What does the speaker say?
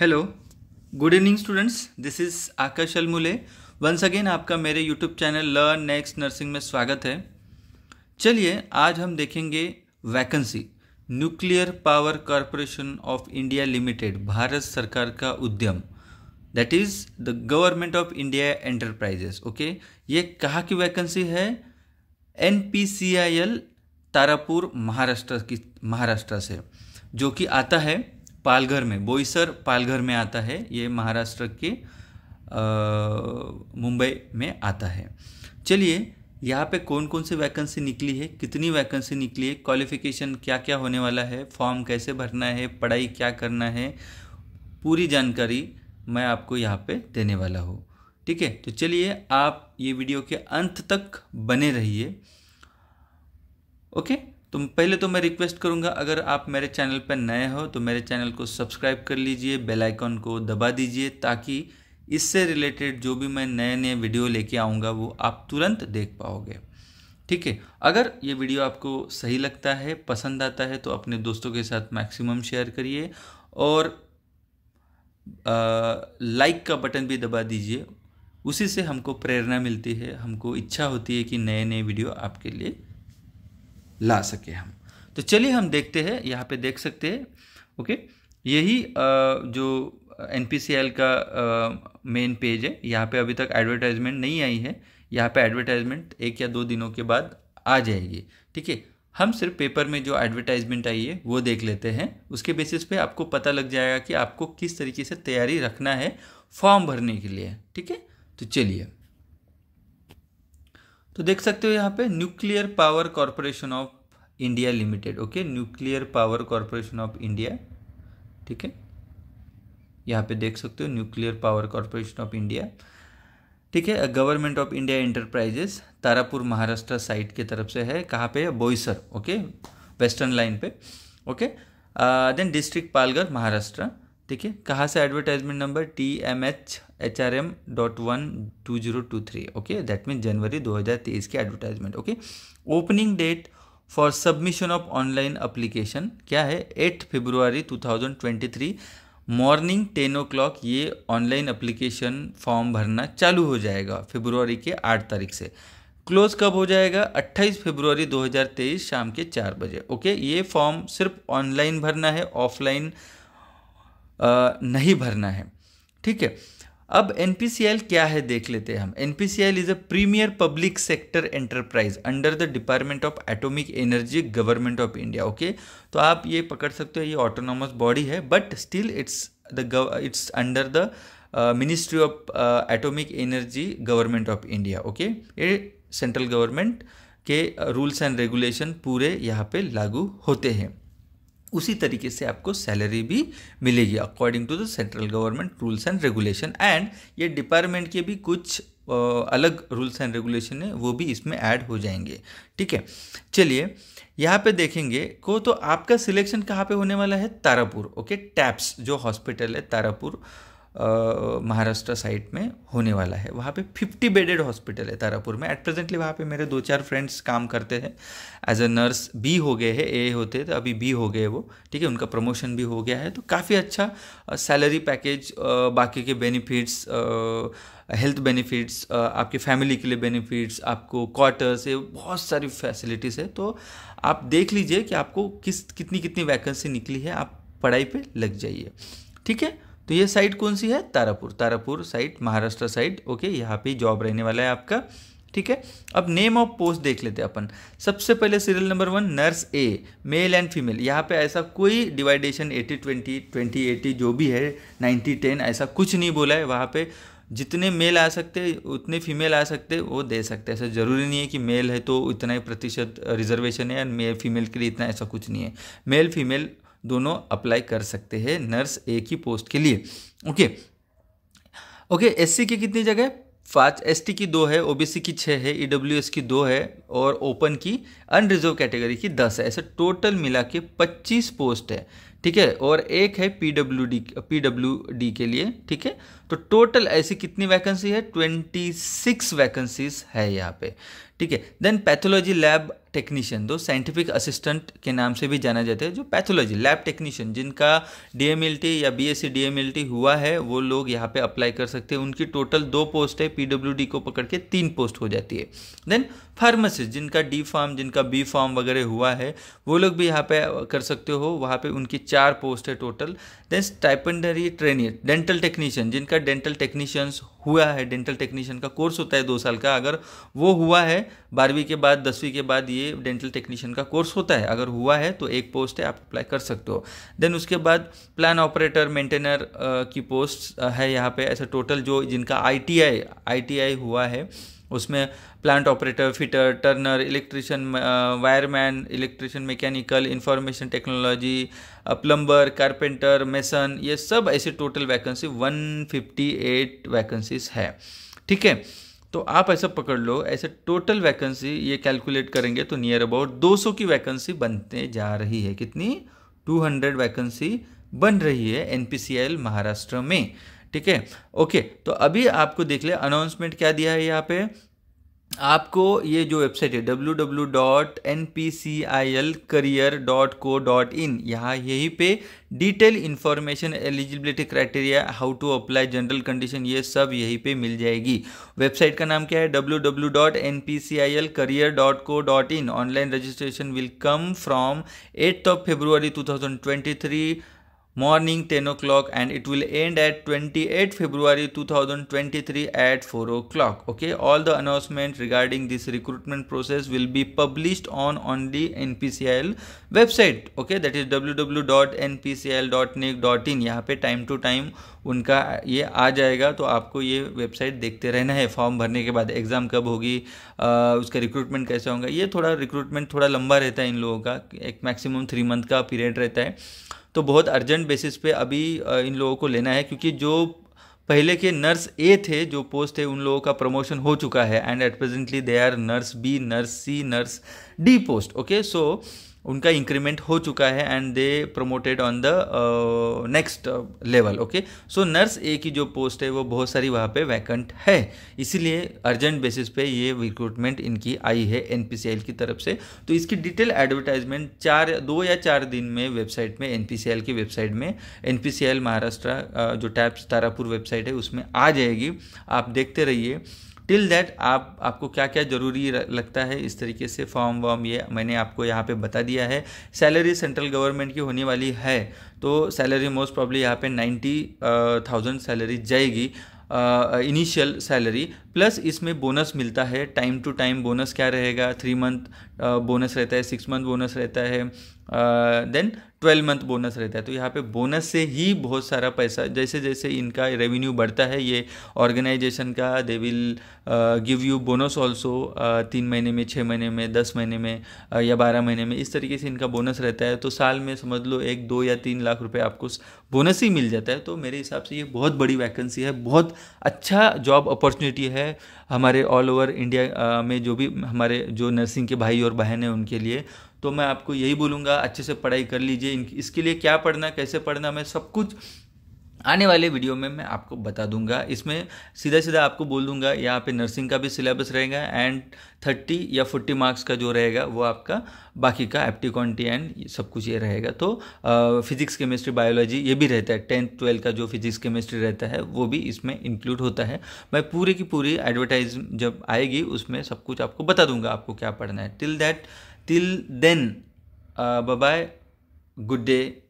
Hello good evening students this is Akash Almule once again आपका मेरे YouTube channel learn next nursing में स्वागत है चलिए आज हम देखेंगे vacancy nuclear power corporation of India limited Bharat सरकार का उद्यम that is the government of India enterprises okay ये कहाँ की वैकेंसी है N P C I L Tarapur Maharashtra की महाराष्ट्र से जो कि आता है पालघर में बोईसर पालघर में आता है ये महाराष्ट्र के मुंबई में आता है चलिए यहाँ पे कौन कौन सी वैकेंसी निकली है कितनी वैकेंसी निकली है क्वालिफिकेशन क्या क्या होने वाला है फॉर्म कैसे भरना है पढ़ाई क्या करना है पूरी जानकारी मैं आपको यहाँ पे देने वाला हूँ ठीक है तो चलिए आप ये वीडियो के अंत तक बने रहिए ओके तो पहले तो मैं रिक्वेस्ट करूंगा अगर आप मेरे चैनल पर नए हो तो मेरे चैनल को सब्सक्राइब कर लीजिए बेल आइकन को दबा दीजिए ताकि इससे रिलेटेड जो भी मैं नए नए वीडियो लेके आऊँगा वो आप तुरंत देख पाओगे ठीक है अगर ये वीडियो आपको सही लगता है पसंद आता है तो अपने दोस्तों के साथ मैक्सिमम शेयर करिए और लाइक का बटन भी दबा दीजिए उसी से हमको प्रेरणा मिलती है हमको इच्छा होती है कि नए नए वीडियो आपके लिए ला सके हम तो चलिए हम देखते हैं यहाँ पे देख सकते हैं ओके यही जो एन का मेन पेज है यहाँ पे अभी तक एडवर्टाइजमेंट नहीं आई है यहाँ पे एडवर्टाइजमेंट एक या दो दिनों के बाद आ जाएगी ठीक है हम सिर्फ पेपर में जो एडवर्टाइजमेंट आई है वो देख लेते हैं उसके बेसिस पे आपको पता लग जाएगा कि आपको किस तरीके से तैयारी रखना है फॉर्म भरने के लिए ठीक है तो चलिए तो देख सकते हो यहाँ पे nuclear power corporation of India limited okay nuclear power corporation of India ठीक है यहाँ पे देख सकते हो nuclear power corporation of India ठीक है government of India enterprises Tarapur Maharashtra site की तरफ से है कहाँ पे बोईसर ओके वेस्टर्न लाइन पे okay then district Palghar Maharashtra ठीक है कहाँ से advertisement number T M H H R M dot one two zero to three okay that mean जनवरी दो हज़ार तेईस की advertisement okay opening date for submission of online application क्या है eight February two thousand twenty three morning ten o'clock ये online application form भरना चालू हो जाएगा फेब्रुआरी के आठ तारीख से क्लोज कब हो जाएगा 28 हजार 2023 शाम के चार बजे ओके ये फॉर्म सिर्फ ऑनलाइन भरना है ऑफलाइन नहीं भरना है ठीक है अब एन क्या है देख लेते हैं हम N P C L is a premier public sector enterprise under the department of atomic energy government of India okay तो आप ये पकड़ सकते हो ये ऑटोनॉमस बॉडी है but still it's the it's under the ministry of atomic energy government of India okay ये central government के रूल्स एंड रेगुलेशन पूरे यहाँ पे लागू होते हैं उसी तरीके से आपको सैलरी भी मिलेगी according to the central government rules and regulation and ये डिपार्टमेंट के भी कुछ अलग रूल्स एंड रेगुलेशन है वो भी इसमें ऐड हो जाएंगे ठीक है चलिए यहाँ पे देखेंगे को तो आपका सिलेक्शन कहाँ पे होने वाला है तारापुर ओके टैप्स जो हॉस्पिटल है तारापुर महाराष्ट्र साइड में होने वाला है वहाँ पे 50 बेडेड हॉस्पिटल है तारापुर में एट प्रेजेंटली वहाँ पे मेरे दो चार फ्रेंड्स काम करते हैं एज अ नर्स बी हो गए हैं ए होते तो अभी बी हो गए वो ठीक है उनका प्रमोशन भी हो गया है तो काफ़ी अच्छा सैलरी पैकेज बाकी के बेनिफिट्स हेल्थ बेनिफिट्स आपके फैमिली के लिए बेनिफिट्स आपको क्वार्टर्स ये बहुत सारी फैसिलिटीज़ है तो आप देख लीजिए कि आपको किस कितनी कितनी वैकेंसी निकली है आप पढ़ाई पे लग जाइए ठीक है तो ये साइट कौन सी है Tarapur Tarapur site Maharashtra site okay यहाँ पे जॉब रहने वाला है आपका ठीक है अब नेम ऑफ पोस्ट देख लेते हैं अपन सबसे पहले serial number one nurse A male and female यहाँ पे ऐसा कोई division eighty twenty twenty eighty जो भी है नाइन्टी टेन ऐसा कुछ नहीं बोला है वहाँ पे जितने मेल आ सकते उतने फीमेल आ सकते वो दे सकते ऐसा ज़रूरी नहीं है कि मेल है तो इतना ही प्रतिशत रिजर्वेशन है एंड मेल फीमेल के लिए इतना ऐसा कुछ नहीं है मेल फीमेल दोनों अप्लाई कर सकते हैं नर्स एक ही पोस्ट के लिए ओके ओके एस की कितनी जगह पाँच एस की दो है ओबीसी की छः है ईडब्ल्यूएस e की दो है और ओपन की अनरिजर्व कैटेगरी की दस है ऐसे टोटल मिला के पच्चीस पोस्ट है ठीक है और एक है पीडब्ल्यूडी डी के लिए ठीक है तो टोटल ऐसी कितनी वैकेंसी है ट्वेंटी सिक्स वैकेंसीज है यहाँ पे ठीक है देन पैथोलॉजी लैब टेक्नीशियन दो साइंटिफिक असिस्टेंट के नाम से भी जाना जाता है जो पैथोलॉजी लैब टेक्नीशियन जिनका डीएमएलटी या बीएससी डीएमएलटी हुआ है वो लोग यहाँ पे अप्लाई कर सकते हैं उनकी टोटल दो पोस्ट है पीडब्ल्यूडी को पकड़ के तीन पोस्ट हो जाती है देन फार्मासिस्ट जिनका डी फार्म जिनका बी फार्म वगैरह हुआ है वो लोग भी यहाँ पे कर सकते हो वहाँ पे उनकी चार पोस्ट है total then stipendiary trainee dental technician जिनका डेंटल टेक्नीशियंस हुआ है डेंटल टेक्नीशियन का कोर्स होता है दो साल का अगर वो हुआ है बारहवीं के बाद दसवीं के बाद ये डेंटल टेक्नीशियन का कोर्स होता है अगर हुआ है तो एक पोस्ट है आप अप्लाई कर सकते हो देन उसके बाद प्लान ऑपरेटर मेंटेनर की पोस्ट है यहाँ पे ऐसा टोटल जो जिनका आईटीआई आईटीआई हुआ है उसमें plant operator fitter turner electrician wireman electrician mechanical information technology plumber carpenter mason ये सब ऐसे टोटल वैकेंसी 158 वैकेंसीज है ठीक है तो आप ऐसा पकड़ लो ऐसे टोटल वैकेंसी ये कैलकुलेट करेंगे तो नियर अबाउट 200 की वैकेंसी बनते जा रही है कितनी 200 वैकेंसी बन रही है एनपीसीएल महाराष्ट्र में ठीक है ओके तो अभी आपको देख ले अनाउंसमेंट क्या दिया है यहाँ पे आपको ये जो वेबसाइट है W W dot N P C I L career dot co dot in यहाँ यहीं पे detail information eligibility criteria how to apply general condition ये सब यहीं पे मिल जाएगी वेबसाइट का नाम क्या है W W dot N P C I L career dot co dot in online registration will come from eighth of February two thousand twenty three morning 10 o'clock and it will end at 28 February 2023 at 4 o'clock. Okay, all the announcement regarding this recruitment process will be published on only NPCIL website. Okay, that is www.npcl.nic.in. यहाँ पे time to time उनका ये आ जाएगा तो आपको ये website देखते रहना है फॉर्म भरने के बाद एग्ज़ाम कब होगी उसका रिक्रूटमेंट कैसे होगा ये थोड़ा रिक्रूटमेंट थोड़ा लंबा रहता है इन लोगों का एक मैक्सिमम थ्री मंथ का पीरियड रहता है तो बहुत अर्जेंट बेसिस पे अभी इन लोगों को लेना है क्योंकि जो पहले के नर्स ए थे जो पोस्ट थे उन लोगों का प्रमोशन हो चुका है and at presently they are nurse B nurse C nurse D post okay so उनका इंक्रीमेंट हो चुका है and they promoted on the next level okay so nurse A की जो पोस्ट है वो बहुत सारी वहाँ पे वैकेंट है इसीलिए अर्जेंट बेसिस पे ये रिक्रूटमेंट इनकी आई है एन की तरफ से तो इसकी डिटेल एडवर्टाइजमेंट चार दो या चार दिन में वेबसाइट में एन की वेबसाइट में एन महाराष्ट्र uh, जो टैप्स तारापुर वेबसाइट है उसमें आ जाएगी आप देखते रहिए टिल दैट आप आपको क्या क्या ज़रूरी लगता है इस तरीके से फॉर्म वॉर्म ये मैंने आपको यहाँ पे बता दिया है सैलरी सेंट्रल गवर्नमेंट की होने वाली है तो सैलरी मोस्ट प्रॉब्ली यहाँ पे नाइन्टी थाउजेंड सैलरी जाएगी इनिशियल सैलरी प्लस इसमें बोनस मिलता है टाइम टू टाइम बोनस क्या रहेगा थ्री मंथ बोनस रहता है सिक्स मंथ बोनस रहता है देन ट्वेल्व मंथ बोनस रहता है तो यहाँ पे बोनस से ही बहुत सारा पैसा जैसे जैसे इनका रेवेन्यू बढ़ता है ये ऑर्गेनाइजेशन का they will give you bonus also तीन महीने में छः महीने में दस महीने में uh, या बारह महीने में इस तरीके से इनका बोनस रहता है तो साल में समझ लो एक दो या तीन लाख रुपये आपको बोनस ही मिल जाता है तो मेरे हिसाब से ये बहुत बड़ी वैकेंसी है बहुत अच्छा जॉब अपॉर्चुनिटी है है हमारे ऑल ओवर इंडिया में जो भी हमारे जो नर्सिंग के भाई और बहन हैं उनके लिए तो मैं आपको यही बोलूँगा अच्छे से पढ़ाई कर लीजिए इसके लिए क्या पढ़ना कैसे पढ़ना मैं सब कुछ आने वाले वीडियो में मैं आपको बता दूंगा इसमें सीधा सीधा आपको बोल दूंगा यहाँ पे नर्सिंग का भी सिलेबस रहेगा एंड थर्टी या फोर्टी मार्क्स का जो रहेगा वो आपका बाकी का एप्टी कॉन्टी एंड सब कुछ ये रहेगा तो फिजिक्स केमिस्ट्री बायोलॉजी ये भी रहता है टेंथ ट्वेल्थ का जो फिजिक्स केमिस्ट्री रहता है वो भी इसमें इंक्लूड होता है मैं पूरी की पूरी एडवर्टाइज जब आएगी उसमें सब कुछ आपको बता दूंगा आपको क्या पढ़ना है till that till then bye good day